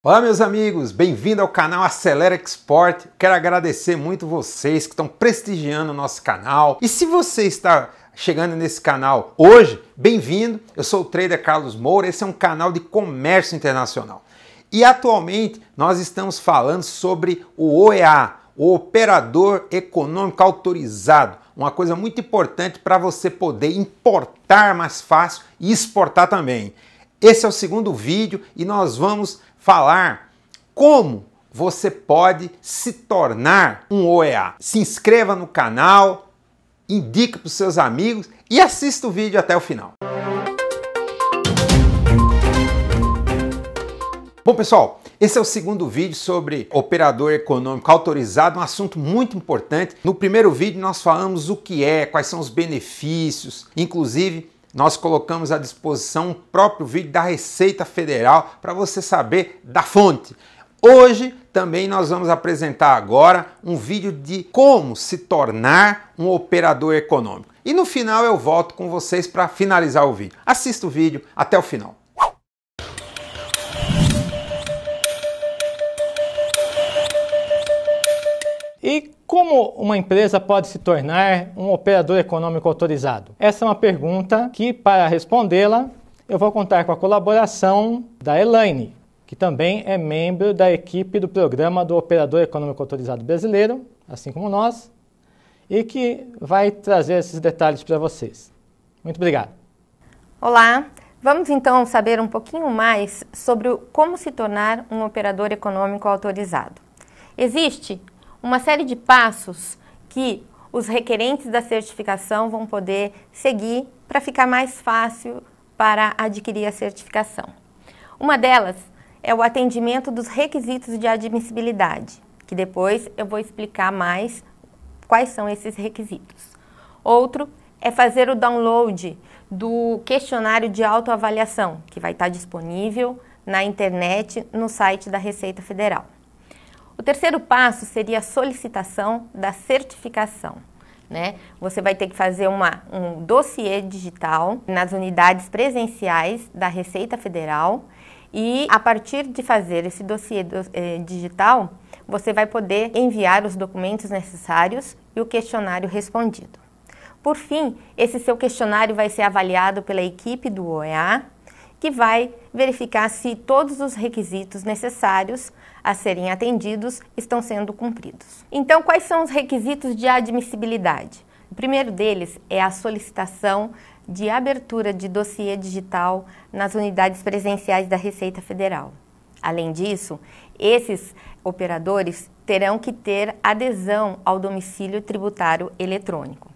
Olá, meus amigos, bem-vindo ao canal Acelera Export. Quero agradecer muito vocês que estão prestigiando o nosso canal. E se você está chegando nesse canal hoje, bem-vindo. Eu sou o trader Carlos Moura, esse é um canal de comércio internacional. E atualmente nós estamos falando sobre o OEA, o Operador Econômico Autorizado, uma coisa muito importante para você poder importar mais fácil e exportar também. Esse é o segundo vídeo e nós vamos falar como você pode se tornar um OEA. Se inscreva no canal, indique para os seus amigos e assista o vídeo até o final. Bom, pessoal, esse é o segundo vídeo sobre operador econômico autorizado, um assunto muito importante. No primeiro vídeo nós falamos o que é, quais são os benefícios, inclusive nós colocamos à disposição um próprio vídeo da Receita Federal para você saber da fonte. Hoje também nós vamos apresentar agora um vídeo de como se tornar um operador econômico. E no final eu volto com vocês para finalizar o vídeo. Assista o vídeo até o final. E como uma empresa pode se tornar um operador econômico autorizado? Essa é uma pergunta que, para respondê-la, eu vou contar com a colaboração da Elaine, que também é membro da equipe do programa do Operador Econômico Autorizado Brasileiro, assim como nós, e que vai trazer esses detalhes para vocês. Muito obrigado. Olá, vamos então saber um pouquinho mais sobre como se tornar um operador econômico autorizado. Existe uma série de passos que os requerentes da certificação vão poder seguir para ficar mais fácil para adquirir a certificação. Uma delas é o atendimento dos requisitos de admissibilidade, que depois eu vou explicar mais quais são esses requisitos. Outro é fazer o download do questionário de autoavaliação, que vai estar disponível na internet no site da Receita Federal. O terceiro passo seria a solicitação da certificação. Né? Você vai ter que fazer uma, um dossiê digital nas unidades presenciais da Receita Federal e a partir de fazer esse dossiê do, eh, digital, você vai poder enviar os documentos necessários e o questionário respondido. Por fim, esse seu questionário vai ser avaliado pela equipe do OEA, que vai verificar se todos os requisitos necessários a serem atendidos estão sendo cumpridos. Então, quais são os requisitos de admissibilidade? O primeiro deles é a solicitação de abertura de dossiê digital nas unidades presenciais da Receita Federal. Além disso, esses operadores terão que ter adesão ao domicílio tributário eletrônico.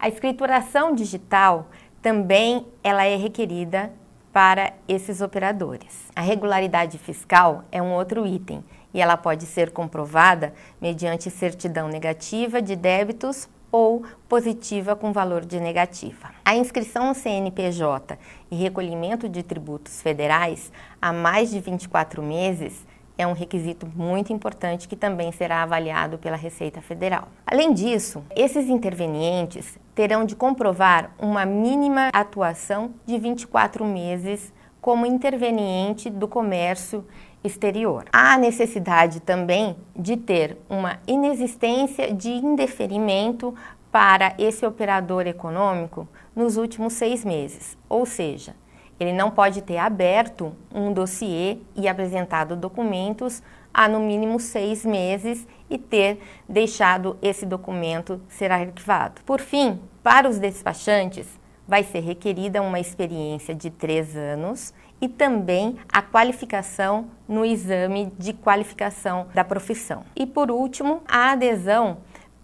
A escrituração digital também ela é requerida para esses operadores. A regularidade fiscal é um outro item e ela pode ser comprovada mediante certidão negativa de débitos ou positiva com valor de negativa. A inscrição no CNPJ e recolhimento de tributos federais há mais de 24 meses é um requisito muito importante que também será avaliado pela Receita Federal. Além disso, esses intervenientes terão de comprovar uma mínima atuação de 24 meses como interveniente do comércio exterior. Há necessidade também de ter uma inexistência de indeferimento para esse operador econômico nos últimos seis meses, ou seja, ele não pode ter aberto um dossiê e apresentado documentos há no mínimo seis meses e ter deixado esse documento ser arquivado. Por fim, para os despachantes, vai ser requerida uma experiência de três anos e também a qualificação no exame de qualificação da profissão. E por último, a adesão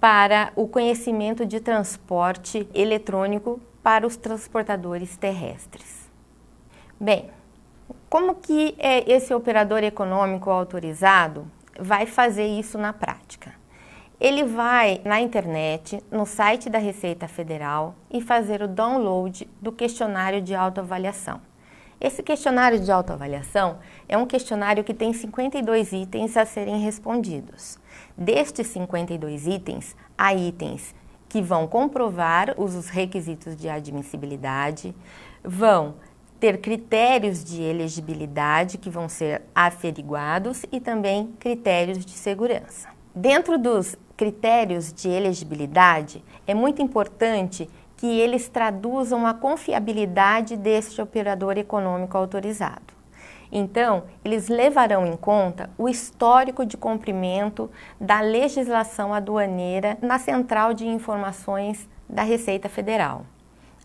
para o conhecimento de transporte eletrônico para os transportadores terrestres. Bem, como que é, esse operador econômico autorizado vai fazer isso na prática? Ele vai na internet, no site da Receita Federal e fazer o download do questionário de autoavaliação. Esse questionário de autoavaliação é um questionário que tem 52 itens a serem respondidos. Destes 52 itens, há itens que vão comprovar os requisitos de admissibilidade, vão ter critérios de elegibilidade que vão ser averiguados e também critérios de segurança. Dentro dos critérios de elegibilidade, é muito importante que eles traduzam a confiabilidade deste operador econômico autorizado. Então, eles levarão em conta o histórico de cumprimento da legislação aduaneira na Central de Informações da Receita Federal.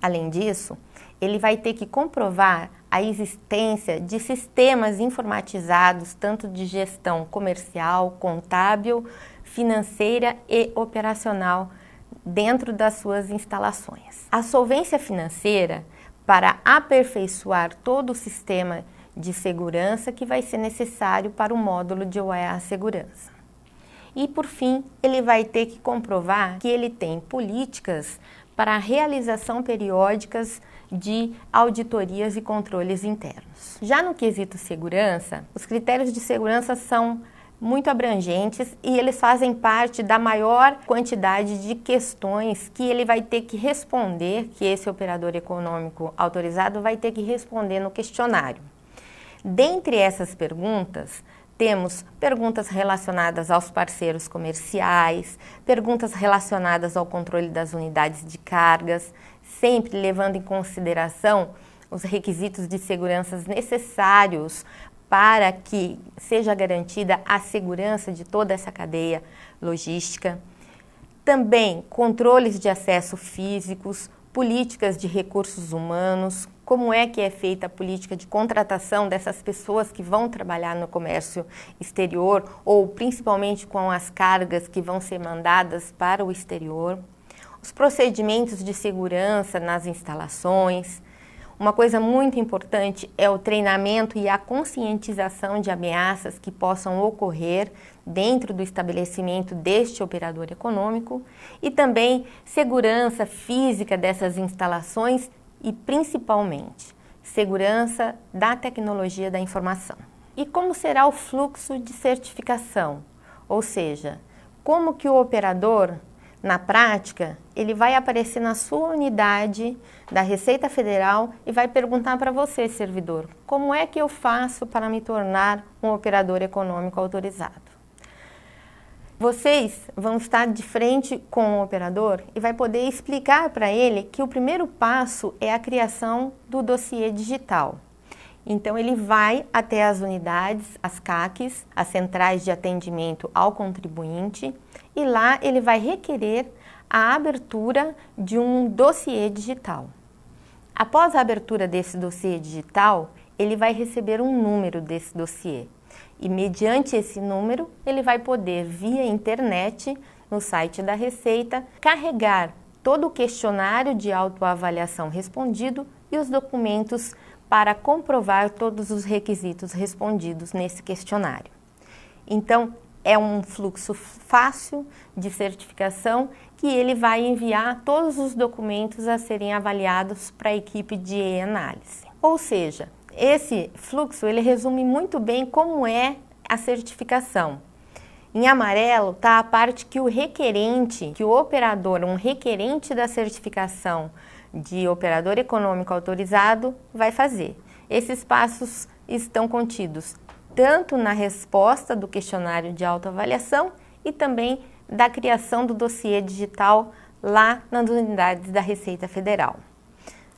Além disso, ele vai ter que comprovar a existência de sistemas informatizados, tanto de gestão comercial, contábil, financeira e operacional, dentro das suas instalações. A solvência financeira para aperfeiçoar todo o sistema de segurança que vai ser necessário para o módulo de OEA Segurança. E por fim, ele vai ter que comprovar que ele tem políticas para a realização periódicas de auditorias e controles internos. Já no quesito segurança, os critérios de segurança são muito abrangentes e eles fazem parte da maior quantidade de questões que ele vai ter que responder, que esse operador econômico autorizado vai ter que responder no questionário. Dentre essas perguntas, temos perguntas relacionadas aos parceiros comerciais, perguntas relacionadas ao controle das unidades de cargas, sempre levando em consideração os requisitos de segurança necessários para que seja garantida a segurança de toda essa cadeia logística. Também controles de acesso físicos, políticas de recursos humanos, como é que é feita a política de contratação dessas pessoas que vão trabalhar no comércio exterior ou principalmente com as cargas que vão ser mandadas para o exterior, os procedimentos de segurança nas instalações. Uma coisa muito importante é o treinamento e a conscientização de ameaças que possam ocorrer dentro do estabelecimento deste operador econômico e também segurança física dessas instalações e principalmente segurança da tecnologia da informação. E como será o fluxo de certificação? Ou seja, como que o operador, na prática, ele vai aparecer na sua unidade da Receita Federal e vai perguntar para você, servidor, como é que eu faço para me tornar um operador econômico autorizado? Vocês vão estar de frente com o operador e vai poder explicar para ele que o primeiro passo é a criação do dossiê digital. Então ele vai até as unidades, as CACs, as centrais de atendimento ao contribuinte, e lá ele vai requerer a abertura de um dossiê digital. Após a abertura desse dossiê digital, ele vai receber um número desse dossiê. E mediante esse número, ele vai poder, via internet, no site da Receita, carregar todo o questionário de autoavaliação respondido e os documentos para comprovar todos os requisitos respondidos nesse questionário. Então, é um fluxo fácil de certificação que ele vai enviar todos os documentos a serem avaliados para a equipe de análise Ou seja, esse fluxo, ele resume muito bem como é a certificação. Em amarelo está a parte que o requerente, que o operador, um requerente da certificação de operador econômico autorizado vai fazer. Esses passos estão contidos tanto na resposta do questionário de autoavaliação e também da criação do dossiê digital lá nas unidades da Receita Federal.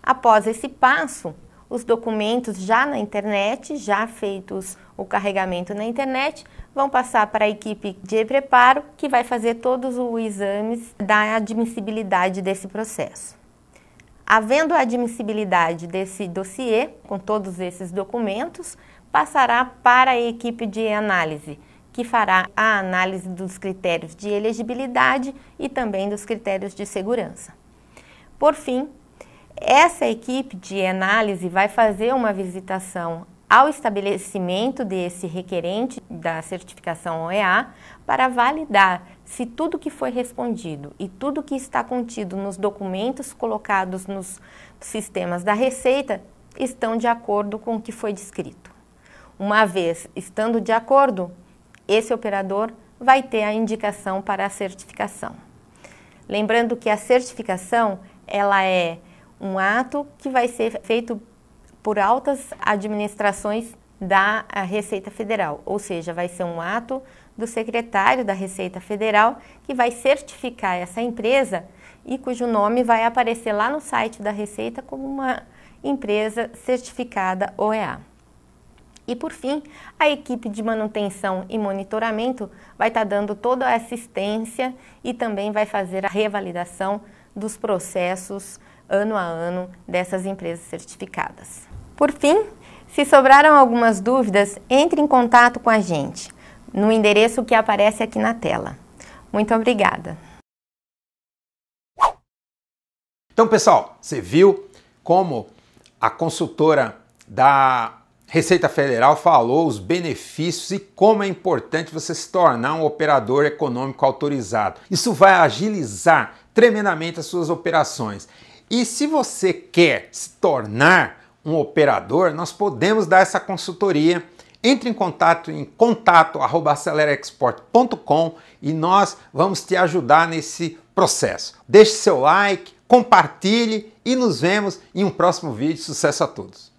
Após esse passo, os documentos já na internet, já feitos o carregamento na internet, vão passar para a equipe de preparo que vai fazer todos os exames da admissibilidade desse processo. Havendo a admissibilidade desse dossiê, com todos esses documentos, passará para a equipe de análise, que fará a análise dos critérios de elegibilidade e também dos critérios de segurança. Por fim, essa equipe de análise vai fazer uma visitação ao estabelecimento desse requerente da certificação OEA para validar se tudo que foi respondido e tudo que está contido nos documentos colocados nos sistemas da Receita estão de acordo com o que foi descrito. Uma vez estando de acordo, esse operador vai ter a indicação para a certificação. Lembrando que a certificação ela é um ato que vai ser feito por altas administrações da eh, Receita Federal, ou seja, vai ser um ato do secretário da Receita Federal que vai certificar essa empresa e cujo nome vai aparecer lá no site da Receita como uma empresa certificada OEA. E por fim, a equipe de manutenção e monitoramento vai estar tá dando toda a assistência e também vai fazer a revalidação dos processos ano a ano dessas empresas certificadas. Por fim, se sobraram algumas dúvidas, entre em contato com a gente no endereço que aparece aqui na tela. Muito obrigada! Então, pessoal, você viu como a consultora da Receita Federal falou os benefícios e como é importante você se tornar um operador econômico autorizado. Isso vai agilizar tremendamente as suas operações e se você quer se tornar um operador, nós podemos dar essa consultoria. Entre em contato em contato@acelerexport.com e nós vamos te ajudar nesse processo. Deixe seu like, compartilhe e nos vemos em um próximo vídeo. Sucesso a todos!